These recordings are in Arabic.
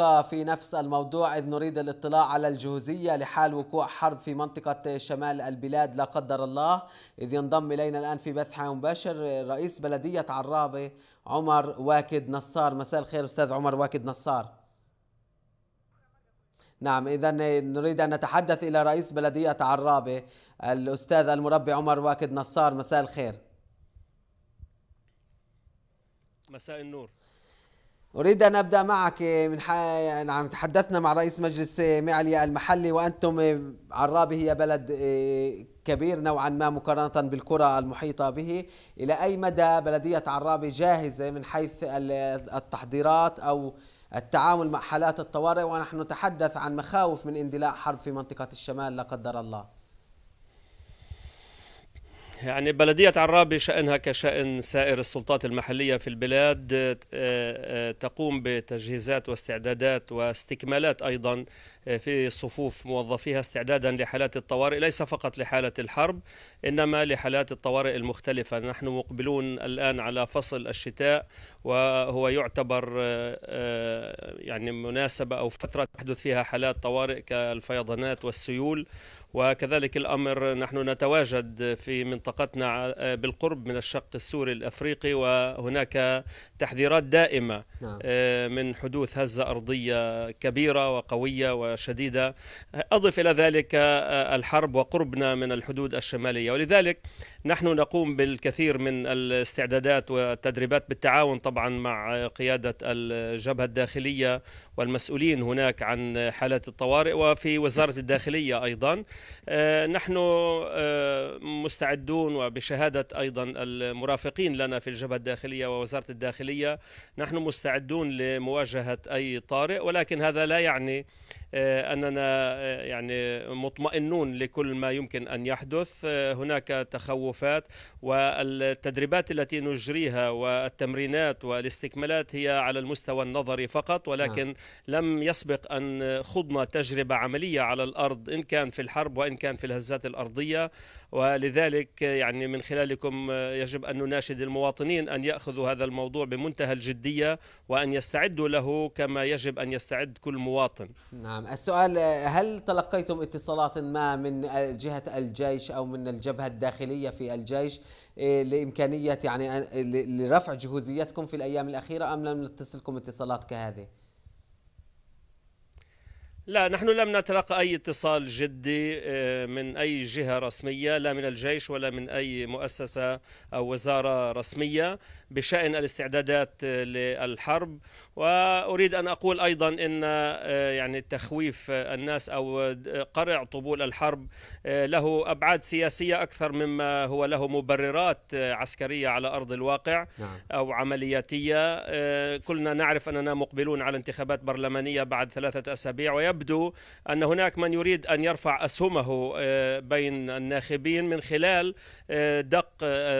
في نفس الموضوع إذ نريد الاطلاع على الجهوزية لحال وقوع حرب في منطقة شمال البلاد لا قدر الله إذ ينضم إلينا الآن في بث مباشر رئيس بلدية عرابة عمر واكد نصار مساء الخير أستاذ عمر واكد نصار نعم إذا نريد أن نتحدث إلى رئيس بلدية عرابة الأستاذ المربي عمر واكد نصار مساء الخير مساء النور أريد أن أبدأ معك من ح... يعني تحدثنا مع رئيس مجلس معليا المحلي وأنتم عرابه هي بلد إيه، كبير نوعا ما مقارنة بالقرى المحيطة به إلى أي مدى بلدية عرابه جاهزة من حيث التحضيرات أو التعامل مع حالات الطوارئ ونحن نتحدث عن مخاوف من اندلاع حرب في منطقة الشمال لا قدر الله يعني بلدية عرابي شأنها كشأن سائر السلطات المحلية في البلاد آه، آه، تقوم بتجهيزات واستعدادات واستكمالات أيضا آه، في صفوف موظفيها استعدادا لحالات الطوارئ ليس فقط لحالة الحرب إنما لحالات الطوارئ المختلفة نحن مقبلون الآن على فصل الشتاء وهو يعتبر يعني مناسبة أو فترة تحدث فيها حالات طوارئ كالفيضانات والسيول وكذلك الأمر نحن نتواجد في منطقتنا بالقرب من الشق السوري الأفريقي وهناك تحذيرات دائمة نعم. آه، من حدوث هزة أرضية كبيرة وقوية وشديدة أضف إلى ذلك آه، الحرب وقربنا من الحدود الشمالية ولذلك نحن نقوم بالكثير من الاستعدادات والتدريبات بالتعاون طبعا مع قيادة الجبهة الداخلية والمسؤولين هناك عن حالات الطوارئ وفي وزارة الداخلية أيضا آه، نحن آه، مستعدون وبشهادة أيضا المرافقين لنا في الجبهة الداخلية ووزارة الداخلية نحن مستعدون لمواجهة أي طارئ ولكن هذا لا يعني آه، اننا آه، يعني مطمئنون لكل ما يمكن ان يحدث آه، هناك تخوفات والتدريبات التي نجريها والتمرينات والاستكمالات هي على المستوى النظري فقط ولكن نعم. لم يسبق ان خضنا تجربه عمليه على الارض ان كان في الحرب وان كان في الهزات الارضيه ولذلك يعني من خلالكم يجب أن نناشد المواطنين أن يأخذوا هذا الموضوع بمنتهى الجدية وأن يستعدوا له كما يجب أن يستعد كل مواطن نعم السؤال هل تلقيتم اتصالات ما من جهة الجيش أو من الجبهة الداخلية في الجيش إيه، لإمكانية يعني لرفع جهوزيتكم في الأيام الأخيرة أم لم تصلكم اتصالات كهذه؟ لا نحن لم نتلقى أي اتصال جدي آه، من أي جهة رسمية لا من الجيش ولا من أي مؤسسة أو وزارة رسمية بشأن الاستعدادات آه، للحرب واريد ان اقول ايضا ان آه، يعني تخويف الناس او آه، قرع طبول الحرب آه، له ابعاد سياسيه اكثر مما هو له مبررات عسكريه على ارض الواقع نعم. او عملياتيه كلنا نعرف اننا مقبلون على انتخابات برلمانيه بعد ثلاثه اسابيع ويبدو ان هناك من يريد ان يرفع اسهمه بين الناخبين من خلال دق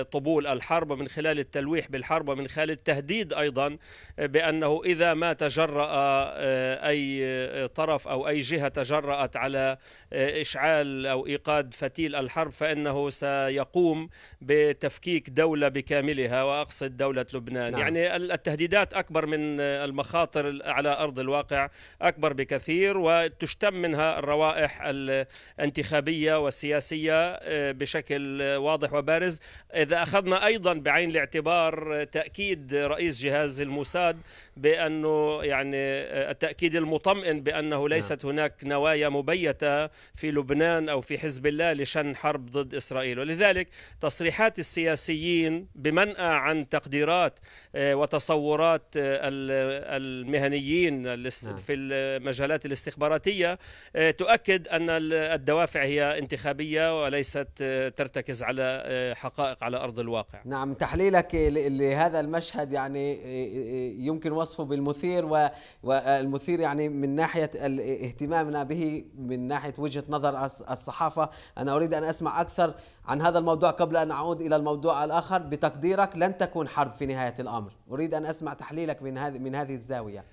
طبول الحرب ومن خلال التلويح بالحرب ومن خلال التهديد ايضا بانه إذا ما تجرأ آه، أي آه، طرف أو أي جهة تجرأت على آه، إشعال أو إيقاد فتيل الحرب فإنه سيقوم بتفكيك دولة بكاملها وأقصد دولة لبنان نعم. يعني التهديدات أكبر من المخاطر على أرض الواقع أكبر بكثير وتشتم منها الروائح الانتخابية والسياسية بشكل واضح وبارز إذا أخذنا أيضا بعين الاعتبار تأكيد رئيس جهاز الموساد ب بانه يعني آه، التاكيد المطمئن بانه نعم. ليست هناك نوايا مبيته في لبنان او في حزب الله لشن حرب ضد اسرائيل ولذلك تصريحات السياسيين بمنأى عن تقديرات آه، وتصورات آه، المهنيين نعم. في المجالات الاستخباراتيه تؤكد ان الدوافع هي انتخابيه وليست ترتكز على حقائق على ارض الواقع نعم تحليلك لهذا المشهد يعني يمكن وصفه وصفه بالمثير والمثير يعني من ناحية اهتمامنا به من ناحية وجهة نظر الصحافة أنا أريد أن أسمع أكثر عن هذا الموضوع قبل أن أعود إلى الموضوع الآخر بتقديرك لن تكون حرب في نهاية الأمر أريد أن أسمع تحليلك من هذه من هذه الزاوية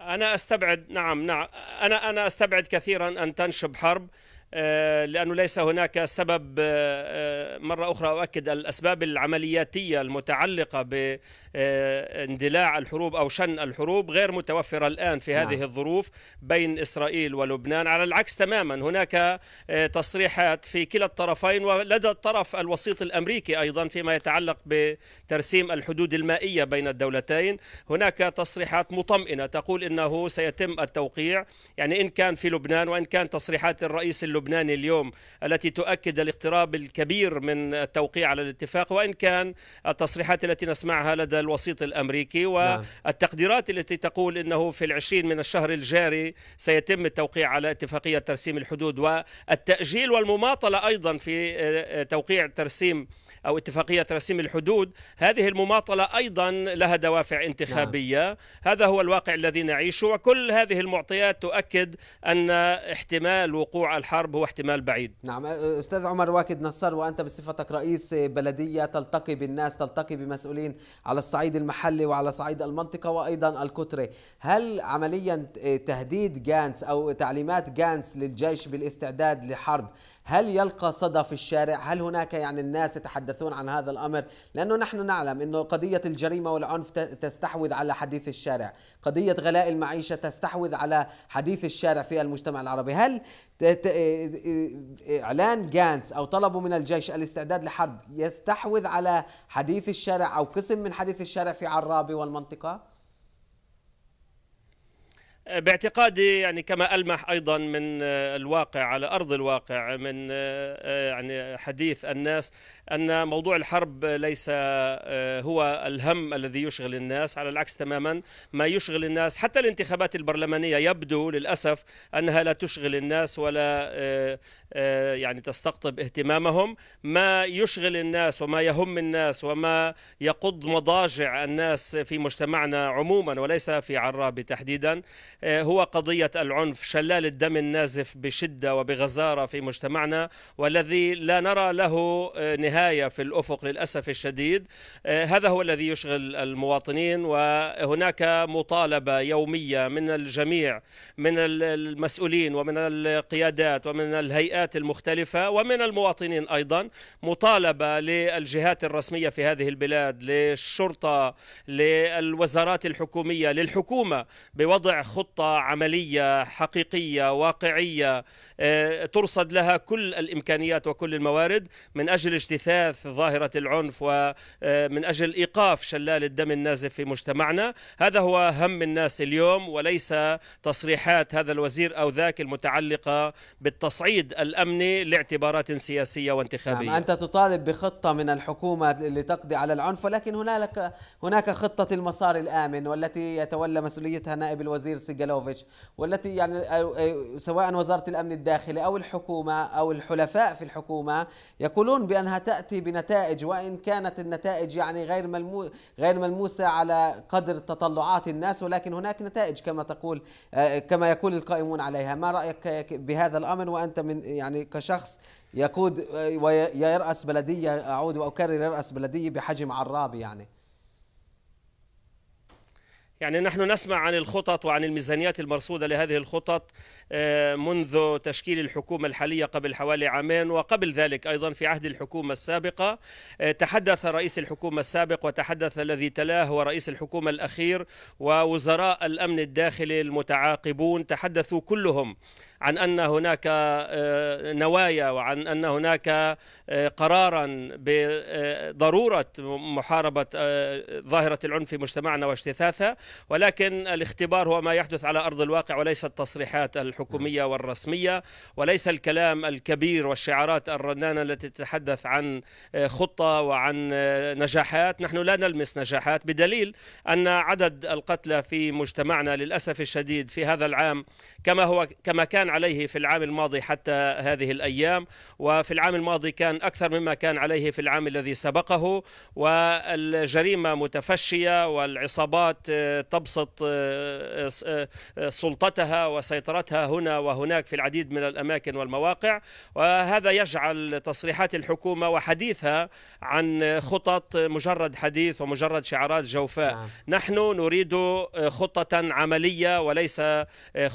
أنا أستبعد نعم نعم أنا أنا أستبعد كثيرا أن تنشب حرب آه، لأنه ليس هناك سبب آه، آه، مرة أخرى أؤكد الأسباب العملياتية المتعلقة باندلاع الحروب أو شن الحروب غير متوفرة الآن في هذه نعم. الظروف بين إسرائيل ولبنان على العكس تماما هناك تصريحات في كلا الطرفين ولدى الطرف الوسيط الأمريكي أيضا فيما يتعلق بترسيم الحدود المائية بين الدولتين هناك تصريحات مطمئنة تقول إنه سيتم التوقيع يعني إن كان في لبنان وإن كان تصريحات الرئيس اللبناني اللبناني اليوم التي تؤكد الاقتراب الكبير من التوقيع على الاتفاق وإن كان التصريحات التي نسمعها لدى الوسيط الأمريكي نعم. والتقديرات التي تقول أنه في العشرين من الشهر الجاري سيتم التوقيع على اتفاقية ترسيم الحدود والتأجيل والمماطلة أيضا في آه، آه، توقيع ترسيم أو اتفاقية رسيم الحدود هذه المماطلة أيضا لها دوافع انتخابية نعم. هذا هو الواقع الذي نعيشه وكل هذه المعطيات تؤكد أن احتمال وقوع الحرب هو احتمال بعيد نعم أستاذ عمر واكد نصر وأنت بصفتك رئيس بلدية تلتقي بالناس تلتقي بمسؤولين على الصعيد المحلي وعلى صعيد المنطقة وأيضا الكترة هل عمليا تهديد جانس أو تعليمات جانس للجيش بالاستعداد لحرب هل يلقى صدى في الشارع هل هناك يعني الناس يتحدثون عن هذا الأمر لأنه نحن نعلم انه قضية الجريمة والعنف تستحوذ على حديث الشارع قضية غلاء المعيشة تستحوذ على حديث الشارع في المجتمع العربي هل إعلان جانس أو طلبه من الجيش الاستعداد لحرب يستحوذ على حديث الشارع أو قسم من حديث الشارع في عرابي والمنطقة؟ باعتقادي يعني كما ألمح أيضا من آه، الواقع على أرض الواقع من آه، آه، يعني حديث الناس ان موضوع الحرب ليس آه، هو الهم الذي يشغل الناس على العكس تماما ما يشغل الناس حتى الانتخابات البرلمانيه يبدو للاسف انها لا تشغل الناس ولا آه، آه، يعني تستقطب اهتمامهم ما يشغل الناس وما يهم الناس وما يقض مضاجع الناس في مجتمعنا عموما وليس في عرابي تحديدا هو قضيه العنف شلال الدم النازف بشده وبغزاره في مجتمعنا والذي لا نرى له نهايه نهاية في الأفق للأسف الشديد آه، هذا هو الذي يشغل المواطنين وهناك مطالبة يومية من الجميع من المسؤولين ومن القيادات ومن الهيئات المختلفة ومن المواطنين أيضا مطالبة للجهات الرسمية في هذه البلاد للشرطة للوزارات الحكومية للحكومة بوضع خطة عملية حقيقية واقعية آه، ترصد لها كل الإمكانيات وكل الموارد من أجل اجتثاء اجتثاث ظاهرة العنف ومن آه، أجل إيقاف شلال الدم النازف في مجتمعنا هذا هو هم الناس اليوم وليس تصريحات هذا الوزير أو ذاك المتعلقة بالتصعيد الأمني لاعتبارات سياسية وانتخابية نعم أنت تطالب بخطة من الحكومة لتقضي على العنف ولكن هناك هناك خطة المسار الآمن والتي يتولى مسؤوليتها نائب الوزير سيجالوفيتش والتي يعني سواء وزارة الأمن الداخلي أو الحكومة أو الحلفاء في الحكومة يقولون بأنها تاتي بنتائج وان كانت النتائج يعني غير ملمو غير ملموسه على قدر تطلعات الناس ولكن هناك نتائج كما تقول آه، كما يقول القائمون عليها ما رايك بهذا الامر وانت من يعني كشخص يقود آه، ويرأس بلديه اعود واكرر يرأس بلديه بحجم عرابي يعني يعني نحن نسمع عن الخطط وعن الميزانيات المرصودة لهذه الخطط آه، منذ تشكيل الحكومة الحالية قبل حوالي عامين وقبل ذلك أيضا في عهد الحكومة السابقة آه، تحدث رئيس الحكومة السابق وتحدث الذي تلاه هو رئيس الحكومة الأخير ووزراء الأمن الداخلي المتعاقبون تحدثوا كلهم عن أن هناك آه، نوايا وعن أن هناك آه، قرارا بضرورة محاربة آه، ظاهرة العنف في مجتمعنا واجتثاثها ولكن الاختبار هو ما يحدث على أرض الواقع وليس التصريحات الحكومية نعم. والرسمية وليس الكلام الكبير والشعارات الرنانة التي تتحدث عن خطة وعن نجاحات نحن لا نلمس نجاحات بدليل أن عدد القتلى في مجتمعنا للأسف الشديد في هذا العام كما هو كما كان كان عليه في العام الماضي حتى هذه الأيام وفي العام الماضي كان أكثر مما كان عليه في العام الذي سبقه والجريمة متفشية والعصابات آه، تبسط آه، آه، سلطتها وسيطرتها هنا وهناك في العديد من الأماكن والمواقع وهذا يجعل تصريحات الحكومة وحديثها عن خطط مجرد حديث ومجرد شعارات جوفاء نعم. نحن نريد خطة عملية وليس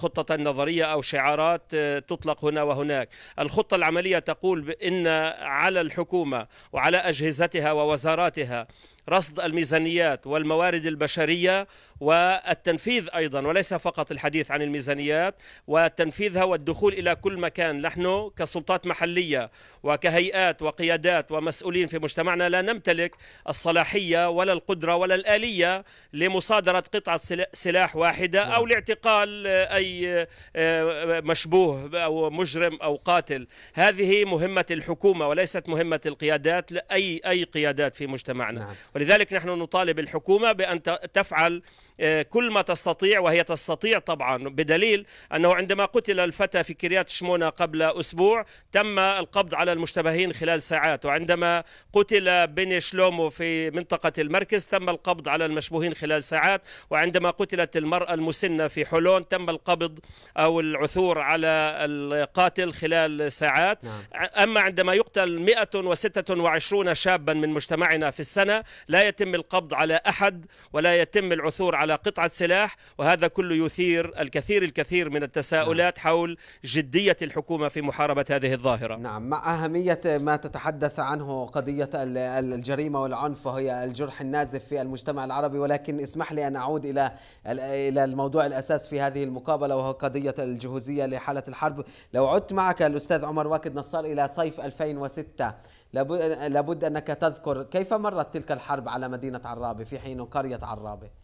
خطة نظرية أو شعارات قرارات آه، تطلق هنا وهناك الخطة العملية تقول بأن على الحكومة وعلى أجهزتها ووزاراتها رصد الميزانيات والموارد البشرية والتنفيذ أيضا وليس فقط الحديث عن الميزانيات وتنفيذها والدخول إلى كل مكان نحن كسلطات محلية وكهيئات وقيادات ومسؤولين في مجتمعنا لا نمتلك الصلاحية ولا القدرة ولا الآلية لمصادرة قطعة سلاح واحدة نعم. أو لاعتقال آه، أي آه، مشبوه أو مجرم أو قاتل هذه مهمة الحكومة وليست مهمة القيادات لأي أي قيادات في مجتمعنا نعم. ولذلك نحن نطالب الحكومة بأن تفعل آه، كل ما تستطيع وهي تستطيع طبعا بدليل أنه عندما قتل الفتى في كريات شمونة قبل أسبوع تم القبض على المشتبهين خلال ساعات وعندما قتل بني شلومو في منطقة المركز تم القبض على المشبوهين خلال ساعات وعندما قتلت المرأة المسنة في حلون تم القبض أو العثور على القاتل خلال ساعات نعم. أما عندما يقتل 126 شابا من مجتمعنا في السنة لا يتم القبض على أحد ولا يتم العثور على على قطعة سلاح وهذا كله يثير الكثير الكثير من التساؤلات نعم. حول جدية الحكومة في محاربة هذه الظاهرة نعم مع أهمية ما تتحدث عنه قضية الجريمة والعنف وهي الجرح النازف في المجتمع العربي ولكن اسمح لي أن أعود إلى إلى الموضوع الأساس في هذه المقابلة وهو قضية الجهوزية لحالة الحرب لو عدت معك الأستاذ عمر واكد نصار إلى صيف 2006 لابد أنك تذكر كيف مرت تلك الحرب على مدينة عرابة في حين قرية عرابة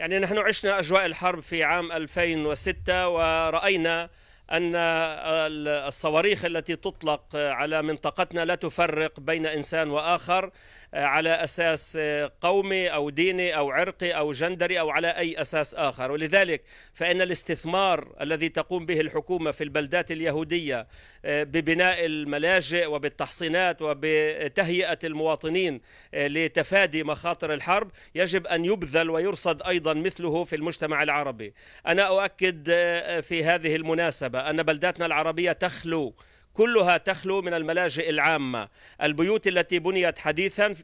يعني نحن عشنا أجواء الحرب في عام 2006 ورأينا أن الصواريخ التي تطلق على منطقتنا لا تفرق بين إنسان وآخر آه، على أساس آه، قومي أو ديني أو عرقي أو جندري أو على أي أساس آخر ولذلك فإن الاستثمار الذي تقوم به الحكومة في البلدات اليهودية آه، ببناء الملاجئ وبالتحصينات وبتهيئة المواطنين لتفادي مخاطر الحرب يجب أن يبذل ويرصد أيضا مثله في المجتمع العربي أنا أؤكد في هذه المناسبة أن بلداتنا العربية تخلو كلها تخلو من الملاجئ العامة البيوت التي بنيت حديثا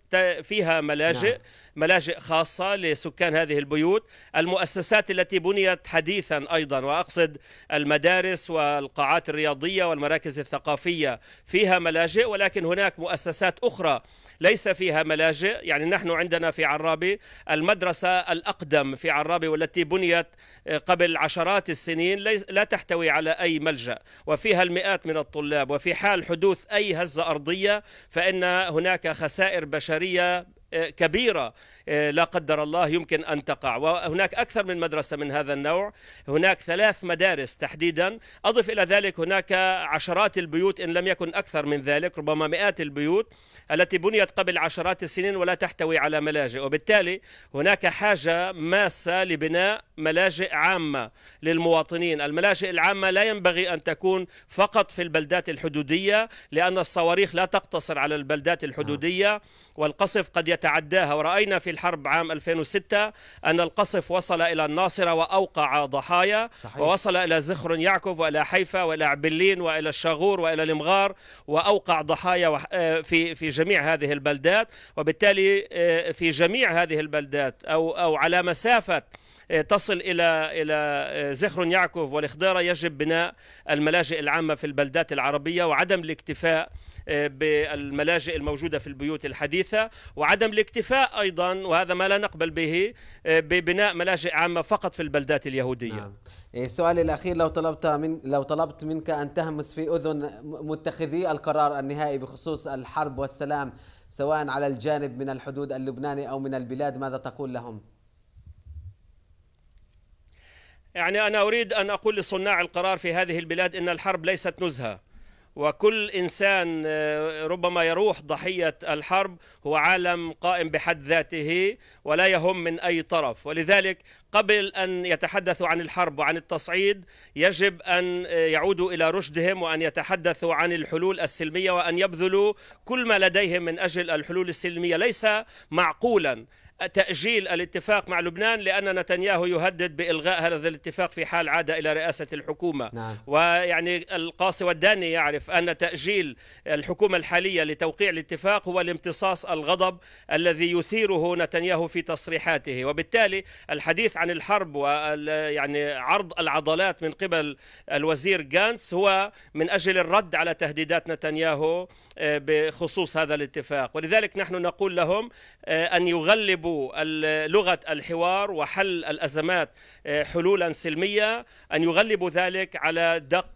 فيها ملاجئ نعم. ملاجئ خاصة لسكان هذه البيوت المؤسسات التي بنيت حديثا أيضا وأقصد المدارس والقاعات الرياضية والمراكز الثقافية فيها ملاجئ ولكن هناك مؤسسات أخرى ليس فيها ملاجئ يعني نحن عندنا في عرابي المدرسة الأقدم في عرابي والتي بنيت آه، قبل عشرات السنين لا تحتوي على أي ملجأ وفيها المئات من الطلاب وفي حال حدوث أي هزة أرضية فإن هناك خسائر بشرية آه، كبيرة آه، لا قدر الله يمكن أن تقع وهناك أكثر من مدرسة من هذا النوع هناك ثلاث مدارس تحديدا أضف إلى ذلك هناك عشرات البيوت إن لم يكن أكثر من ذلك ربما مئات البيوت التي بنيت قبل عشرات السنين ولا تحتوي على ملاجئ وبالتالي هناك حاجة ماسة لبناء ملاجئ عامة للمواطنين الملاجئ العامة لا ينبغي أن تكون فقط في البلدات الحدودية لأن الصواريخ لا تقتصر على البلدات الحدودية والقصف قد يتعداها ورأينا في الحرب عام 2006 أن القصف وصل إلى الناصرة وأوقع ضحايا صحيح. ووصل إلى زخر يعكف وإلى حيفا وإلى عبلين وإلى الشاغور وإلى المغار وأوقع ضحايا آه، في في جميع هذه البلدات وبالتالي آه، في جميع هذه البلدات أو أو على مسافة آه، تصل إلى إلى آه، زخر يعكف والإخضارة يجب بناء الملاجئ العامة في البلدات العربية وعدم الاكتفاء آه، بالملاجئ الموجودة في البيوت الحديثة وعدم الاكتفاء أيضا وهذا ما لا نقبل به ببناء ملاجئ عامة فقط في البلدات اليهودية نعم. إيه، سؤالي الأخير لو طلبت من لو طلبت منك أن تهمس في أذن متخذي القرار النهائي بخصوص الحرب والسلام سواء على الجانب من الحدود اللبناني أو من البلاد ماذا تقول لهم؟ يعني أنا أريد أن أقول لصناع القرار في هذه البلاد إن الحرب ليست نزهة وكل إنسان آه، ربما يروح ضحية الحرب هو عالم قائم بحد ذاته ولا يهم من أي طرف ولذلك قبل أن يتحدثوا عن الحرب وعن التصعيد يجب أن آه، يعودوا إلى رشدهم وأن يتحدثوا عن الحلول السلمية وأن يبذلوا كل ما لديهم من أجل الحلول السلمية ليس معقولا تأجيل الاتفاق مع لبنان لأن نتنياهو يهدد بإلغاء هذا الاتفاق في حال عاد إلى رئاسة الحكومة نعم. ويعني القاصي والداني يعرف أن تأجيل الحكومة الحالية لتوقيع الاتفاق هو الامتصاص الغضب الذي يثيره نتنياهو في تصريحاته وبالتالي الحديث عن الحرب ويعني عرض العضلات من قبل الوزير غانس هو من أجل الرد على تهديدات نتنياهو آه، بخصوص هذا الاتفاق ولذلك نحن نقول لهم آه، أن يغلبوا لغة الحوار وحل الأزمات آه، حلولا سلمية أن يغلبوا ذلك على دق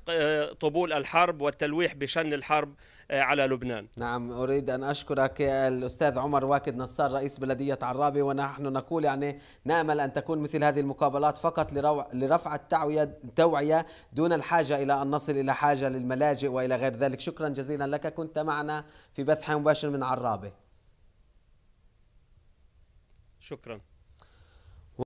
طبول الحرب والتلويح بشن الحرب آه، على لبنان نعم أريد أن أشكرك الأستاذ عمر واكد نصار رئيس بلدية عرابي ونحن نقول يعني نأمل أن تكون مثل هذه المقابلات فقط لرفع التعوية دون الحاجة إلى أن نصل إلى حاجة للملاجئ وإلى غير ذلك شكرا جزيلا لك كنت معنا في بث مباشر من عرابي شكرا